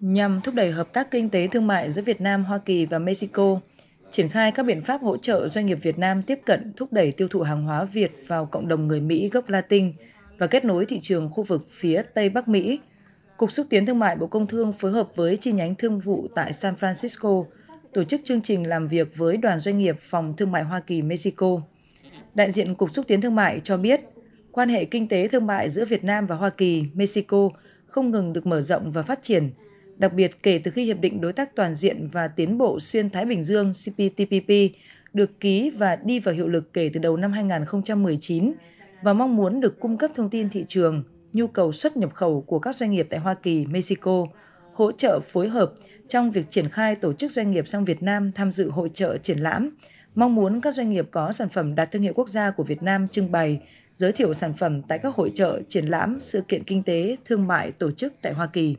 nhằm thúc đẩy hợp tác kinh tế thương mại giữa Việt Nam, Hoa Kỳ và Mexico, triển khai các biện pháp hỗ trợ doanh nghiệp Việt Nam tiếp cận thúc đẩy tiêu thụ hàng hóa Việt vào cộng đồng người Mỹ gốc Latin và kết nối thị trường khu vực phía Tây Bắc Mỹ. Cục xúc tiến thương mại Bộ Công Thương phối hợp với chi nhánh thương vụ tại San Francisco tổ chức chương trình làm việc với đoàn doanh nghiệp phòng thương mại Hoa Kỳ Mexico. Đại diện Cục xúc tiến thương mại cho biết, quan hệ kinh tế thương mại giữa Việt Nam và Hoa Kỳ, Mexico không ngừng được mở rộng và phát triển – đặc biệt kể từ khi Hiệp định Đối tác Toàn diện và Tiến bộ Xuyên Thái Bình Dương CPTPP được ký và đi vào hiệu lực kể từ đầu năm 2019 và mong muốn được cung cấp thông tin thị trường, nhu cầu xuất nhập khẩu của các doanh nghiệp tại Hoa Kỳ, Mexico, hỗ trợ phối hợp trong việc triển khai tổ chức doanh nghiệp sang Việt Nam tham dự hội trợ triển lãm, mong muốn các doanh nghiệp có sản phẩm đạt thương hiệu quốc gia của Việt Nam trưng bày, giới thiệu sản phẩm tại các hội trợ, triển lãm, sự kiện kinh tế, thương mại tổ chức tại Hoa Kỳ.